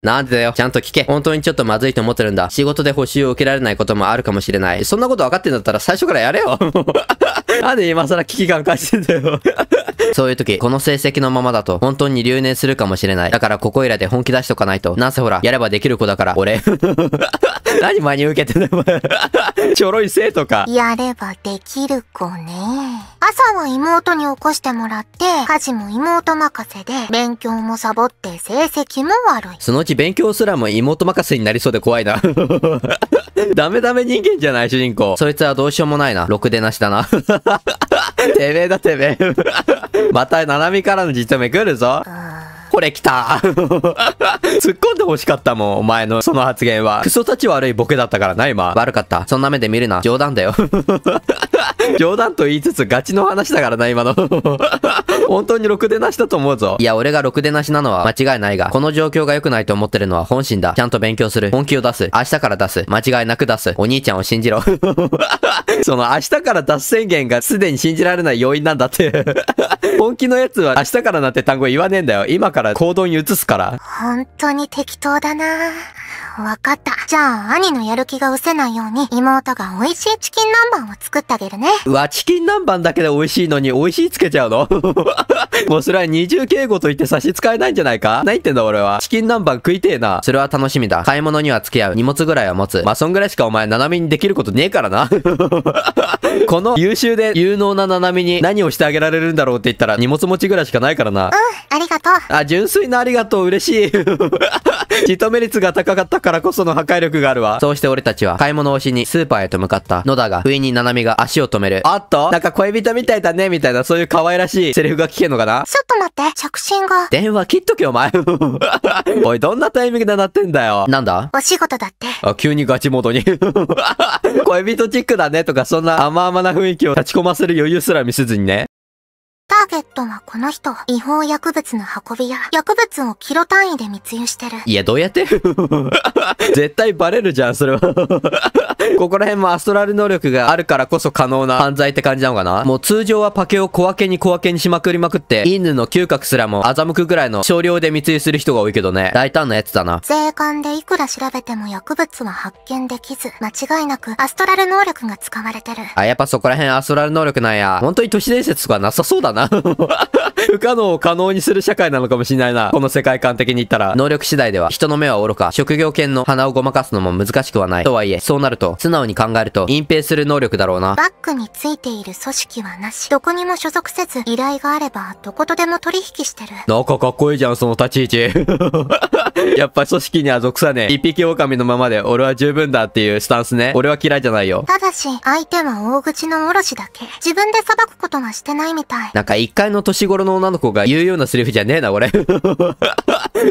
なんでだよ。ちゃんと聞け。本当にちょっとまずいと思ってるんだ。仕事で補修を受けられないこともあるかもしれない。そんなこと分かってんだったら最初からやれよ。なんで今更危機感感じてんだよそういう時、この成績のままだと、本当に留年するかもしれない。だからここいらで本気出しとかないと。なんせほら、やればできる子だから、俺。何真に受けてんだよ、ちょろい生徒か。やればできる子ね。朝は妹に起こしてもらって、家事も妹任せで、勉強もサボって成績も悪い。そのうち勉強すらも妹任せになりそうで怖いな。ダメダメ人間じゃない、主人公。そいつはどうしようもないな。ろくでなしだな。てめえだてめえ。また、ナナミからの実名来るぞ。これ来た。突っ込んで欲しかったもん、お前のその発言は。クソたち悪いボケだったからな、今。悪かった。そんな目で見るな。冗談だよ。冗談と言いつつガチの話だからな、今の。本当にろくでなしだと思うぞ。いや、俺がろくでなしなのは間違いないが、この状況が良くないと思ってるのは本心だ。ちゃんと勉強する。本気を出す。明日から出す。間違いなく出す。お兄ちゃんを信じろ。その明日から出す宣言がすでに信じられない要因なんだって。本気のやつは明日からなんて単語言わねえんだよ。今から行動に移すから。本当に適当だなわかった。じゃあ、兄のやる気が失せないように、妹が美味しいチキン南蛮を作ってあげるね。うわ、チキン南蛮だけで美味しいのに美味しいつけちゃうの もうそれは二重敬語と言って差し支えないんじゃないか何言ってんだ俺は。チキン南蛮食いてえな。それは楽しみだ。買い物には付き合う。荷物ぐらいは持つ。まあ、そんぐらいしかお前、ナナミにできることねえからな。この優秀で有能なナナミに何をしてあげられるんだろうって言ったら荷物持ちぐらいしかないからな。うん、ありがとう。あ、純粋なありがとう、嬉しい。認 め率が高かったからこその破壊力があるわ。そうして俺たちは買い物をしにスーパーへと向かった。野田が、不意にナナミが足を止める。あっとなんか恋人みたいだね、みたいな、そういう可愛らしいセリフが聞けるのかなちょっと待って、着信が。電話切っとけお前。おい、どんなタイミングで鳴ってんだよ。なんだお仕事だって。あ、急にガチモードに。恋人チックだね、とか、そんな甘々な雰囲気を立ち込ませる余裕すら見せずにね。ターゲットはこの人。違法薬物の運び屋。薬物をキロ単位で密輸してる。いや、どうやって 絶対バレるじゃん、それは ここら辺もアストラル能力があるからこそ可能な犯罪って感じなのかなもう通常はパケを小分けに小分けにしまくりまくって、犬の嗅覚すらも欺くぐらいの少量で密輸する人が多いけどね。大胆なやつだな。税関でいくら調べても薬物は発見できず、間違いなくアストラル能力が使われてる。あ、やっぱそこら辺アストラル能力なんや。本当に都市伝説とかなさそうだな。不可能を可能にする社会なのかもしれないな。この世界観的に言ったら、能力次第では人の目は愚か、職業犬の鼻をごまかすのも難しくはない。とはいえ、そうなると、素直に考えると、隠蔽する能力だろうな。バックについている組織はなし。どこにも所属せず、依頼があれば、どことでも取引してる。なんかかっこいいじゃん、その立ち位置。やっぱ組織には属さねえ。一匹狼のままで俺は十分だっていうスタンスね。俺は嫌いじゃないよ。ただし、相手は大口のおろしだけ。自分で裁くことはしてないみたい。なんか一回の年頃の女の子が言うようなセリフじゃねえな、これ。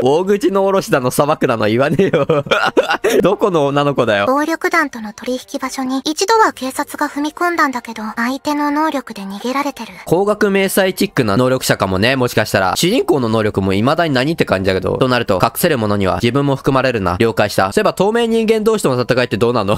大口のおろしだの、砂漠だの言わねえよ。どこの女の子だよ。暴力団との取引場所に一度は警察が踏み込んだんだけど、相手の能力で逃げられてる。高額迷彩チックな能力者かもね、もしかしたら。主人公の能力も未だに何って感じだけど、となると隠せるものには自分も含まれるな。了解した。そういえば透明人間同士との戦いってどうなの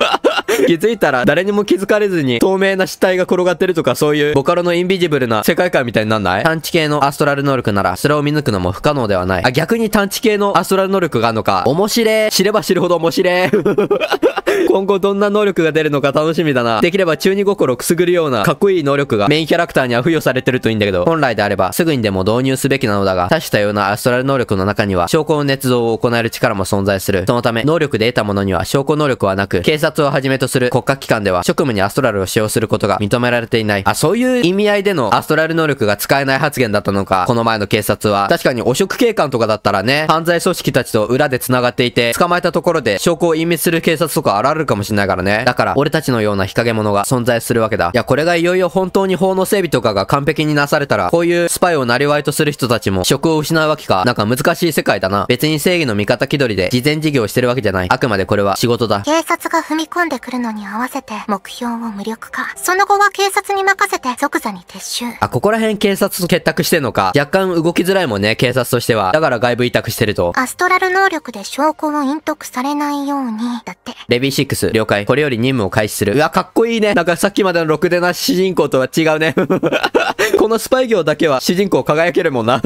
気づいたら誰にも気づかれずに透明な死体が転がってるとかそういうボカロのインビジブルな世界観みたいになんないない探知系のアストラル能力なら、それを見抜くのも不可能ではない。あ、逆に探知系のアストラル能力があるのか。面白え。知れば知るほど面白え。今後どんな能力が出るのか楽しみだな。できれば中二心くすぐるようなかっこいい能力がメインキャラクターには付与されてるといいんだけど、本来であればすぐにでも導入すべきなのだが、多種多様なアストラル能力の中には証拠の捏造を行える力も存在する。そのため、能力で得たものには証拠能力はなく、警察をはじめとする国家機関では職務にアストラルを使用することが認められていない。あ、そういう意味合いでのアストラル能力が使えない発言だったのか、この前の警察は。確かに汚職警官とかだったらね、犯罪組織たちと裏で繋がっていて、捕まえたところで証拠を隠滅する警察とか現れるかもしれないからね。だから、俺たちのような日陰者が存在するわけだ。いや、これがいよいよ本当に法の整備とかが完璧になされたら、こういうスパイをなりわいとする人たちも職を失うわけか。なんか難しい世界だな。別に正義の味方気取りで事前事業してるわけじゃない。あくまでこれは仕事だ。警察が踏み込んでくるのに合わせて目標を無力化。その後は警察に任せて即座に撤収。あ、ここら辺警察と結託してんのか、若干動きづらいもんね、警察としては。だから外部委託してると。アストラル能力で証拠を隠匿されないように、だって。レビーシックス、了解。これより任務を開始する。うわ、かっこいいね。なんかさっきまでのろくでな主人公とは違うね。このスパイ業だけは主人公輝けるもんな。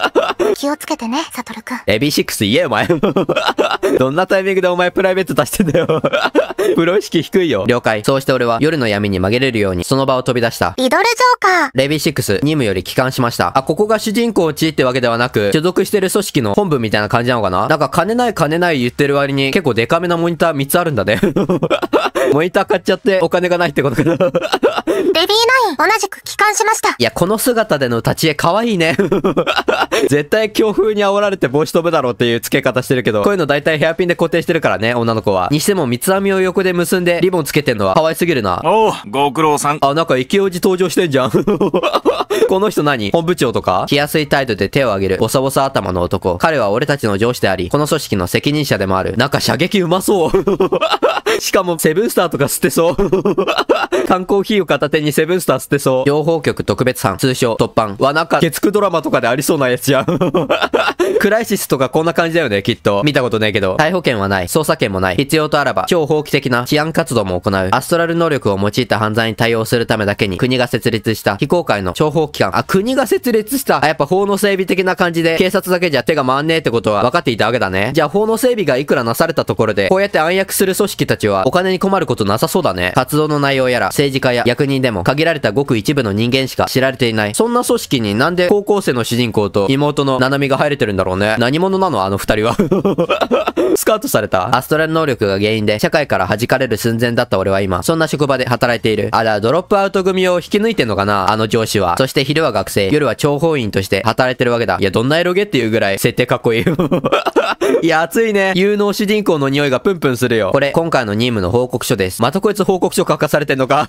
気をつけてね、サトルくん。レビー6言えよ、お前。どんなタイミングでお前プライベート出してんだよ。プロ意識低いよ。了解。そうして俺は夜の闇に紛れるようにその場を飛び出した。リドルジョーカー。レビー6、任務より帰還しました。あ、ここが主人公ちってわけではなく、所属してる組織の本部みたいな感じなのかななんか金ない金ない言ってる割に結構デカめなモニター3つあるんだね。モニター買っちゃってお金がないってことかな。レビーン、同じく帰還しました。いや、この姿での立ち絵可愛いね。絶対強風に煽られて帽子飛ぶだろうっていう付け方してるけど、こういうの大体ヘアピンで固定してるからね、女の子は。にしても三つ編みをを横で結んでリボンつけてんのは可愛すぎるな。おう、ご苦労さん。あ、なんか勢いじ登場してんじゃん。この人何本部長とか冷やすい態度で手を挙げる、ボサボサ頭の男。彼は俺たちの上司であり、この組織の責任者でもある。なんか射撃うまそう。しかも、セブンスターとか吸ってそう。缶コーヒーを片手にセブンスター吸ってそう。情報局特別班、通称、突版。はなんか、月9ドラマとかでありそうなやつじゃん。クライシスとかこんな感じだよね、きっと。見たことねえけど。逮捕権はない。捜査権もない。必要とあらば、超法規的な治安活動も行う。アストラル能力を用いた犯罪に対応するためだけに、国が設立した非公開の諜報報機関。あ、国が設立した。あ、やっぱ法の整備的な感じで、警察だけじゃ手が回んねえってことは分かっていたわけだね。じゃあ法の整備がいくらなされたところで、こうやって暗躍する組織たちは、お金に困ることなさそうだね。活動の内容やら、政治家や役人でも、限られたごく一部の人間しか知られていない。そんな組織になんで高校生の主人公と妹のナナミが入れてるんだろうね。何者なのあの二人は スカウトされた。アストラル能力が原因で、社会から弾かれる寸前だった俺は今、そんな職場で働いている。あ、ら、ドロップアウト組を引き抜いてんのかなあの上司は。そしてして昼は学生、夜は諜報員として働いてるわけだ。いや、どんなエロゲっていうぐらい、設定かっこいい。いや、熱いね。有能主人公の匂いがプンプンするよ。これ、今回の任務の報告書です。またこいつ報告書書かされてんのか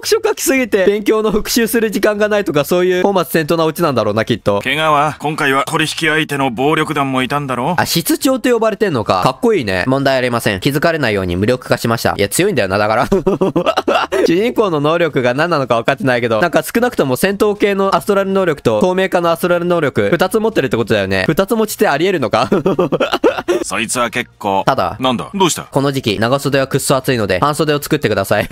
告書書きすぎて、勉強の復習する時間がないとか、そういう本末転倒なオチなんだろうな、きっと。怪我は、今回は取引相手の暴力団もいたんだろうあ、室長と呼ばれてんのか。かっこいいね。問題ありません。気づかれないように無力化しました。いや、強いんだよな、だから。主人公の能力が何なのか分かってないけど、なんか少なくとも戦闘系のアストラル能力と透明化のアストラル能力、二つ持ってるってことだよね。二つ持ちってあり得るのかそいつは結構。ただ。なんだどうしたこの時期、長袖はくっそ暑いので、半袖を作ってください。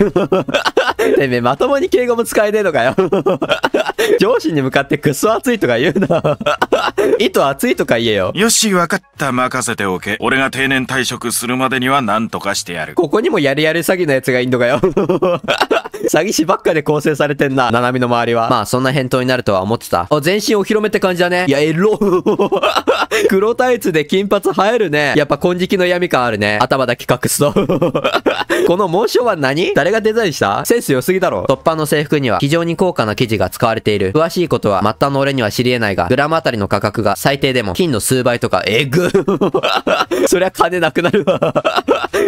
てめえ、まともに敬語も使えねえのかよ。上司に向かってクソ熱いとか言うな。糸 熱いとか言えよ。よし、わかった。任せておけ。俺が定年退職するまでには何とかしてやる。ここにもやれやれ詐欺のやつがいんのかよ。詐欺師ばっかで構成されてんな。七海の周りは。まあ、そんな返答になるとは思ってた。あ、全身お披露目って感じだね。いや、エロ。黒タイツで金髪生えるね。やっぱ金色の闇感あるね。頭だけ隠すと。この紋章は何誰がデザインしたセンス良すぎだろ。突破の制服には非常に高価な生地が使われている。詳しいことは末端の俺には知り得ないが、グラムあたりの価格が最低でも金の数倍とか、えぐ。そりゃ金なくなるわ。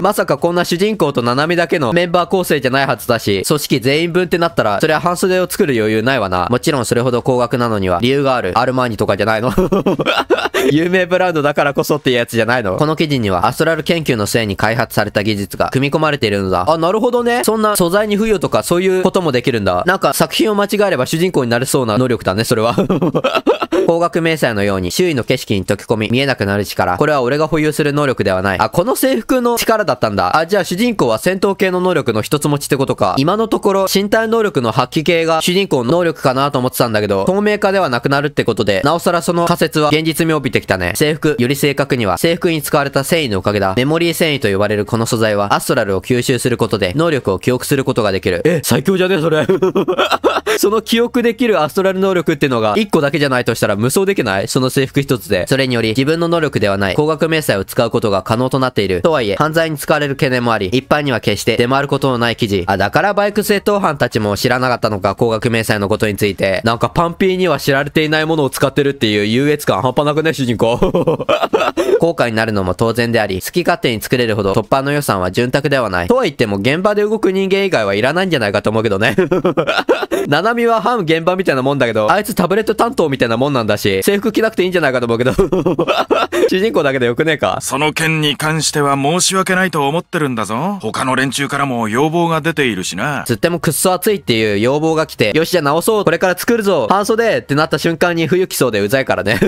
まさかこんな主人公と七海だけのメンバー構成じゃないはずだし、式全員分ってなったら、それは半袖を作る余裕ないわな。もちろんそれほど高額なのには理由がある。アルマーニとかじゃないの 有名ブランドだからこそっていうやつじゃないのこの記事には、アストラル研究のせいに開発された技術が組み込まれているのだ。あ、なるほどね。そんな素材に付与とかそういうこともできるんだ。なんか作品を間違えれば主人公になれそうな能力だね、それは光学迷彩のように周囲の景色に溶け込み見えなくなる力。これは俺が保有する能力ではない。あ、この制服の力だったんだ。あ、じゃあ主人公は戦闘系の能力の一つ持ちってことか。今のところ身体能力の発揮系が主人公の能力かなと思ってたんだけど、透明化ではなくなるってことで、なおさらその仮説は現実味を帯びてきたね。制服、より正確には制服に使われた繊維のおかげだ。メモリー繊維と呼ばれるこの素材はアストラルを吸収することで能力を記憶することができる。え、最強じゃねそれ。その記憶できるアストラル能力ってのが1個だけじゃないとしたら無双できないその制服一つで。それにより、自分の能力ではない高額明細を使うことが可能となっている。とはいえ、犯罪に使われる懸念もあり、一般には決して出回ることのない記事。あ、だからバイク窃盗犯たちも知らなかったのか、高額明細のことについて。なんかパンピーには知られていないものを使ってるっていう優越感半端なくね、主人公。後悔になるのも当然であり、好き勝手に作れるほど突破の予算は潤沢ではない。とは言っても現場で動く人間以外はいらないんじゃないかと思うけどね。ナナミは反現場みたいなもんだけど、あいつタブレット担当みたいなもんなんだし、制服着なくていいんじゃないかと思うけど、主人公だけでよくねえか。その件に関しては申し訳ないと思ってるんだぞ。他の連中からも要望が出ているしな。つってもくっそ暑いっていう要望が来て、よしじゃ直そう、これから作るぞ、半袖ってなった瞬間に冬来そうでうざいからね。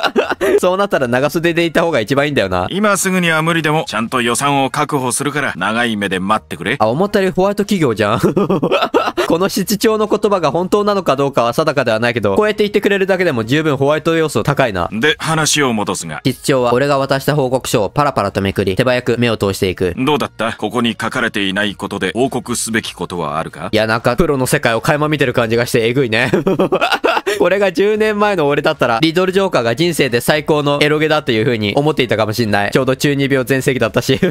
そうなったら長袖でいた方が一番いいんだよな。今すぐには無理でも、ちゃんと予算を確保するから、長い目で待ってくれ。あ、思ったよりホワイト企業じゃん。この室長のこと言葉が本当なのかどうかは定かではないけど、こうやって言ってくれるだけでも十分ホワイト要素高いな。で、話を戻すが。室長は俺が渡した報告書をパラパラとめくり、手早く目を通していく。どうだったここに書かれていないことで報告すべきことはあるかいや、なんかプロの世界を垣間見てる感じがしてえぐいね。こ れが10年前の俺だったら、リドルジョーカーが人生で最高のエロゲだっていう風に思っていたかもしんない。ちょうど中二病全盛期だったし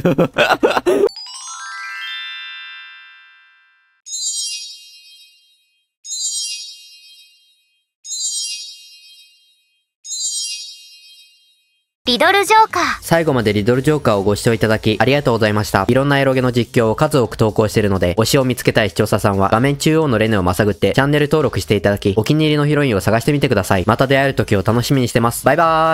リドルジョーカー。最後までリドルジョーカーをご視聴いただき、ありがとうございました。いろんなエロゲの実況を数多く投稿しているので、推しを見つけたい視聴者さんは、画面中央のレネをまさぐって、チャンネル登録していただき、お気に入りのヒロインを探してみてください。また出会える時を楽しみにしてます。バイバーイ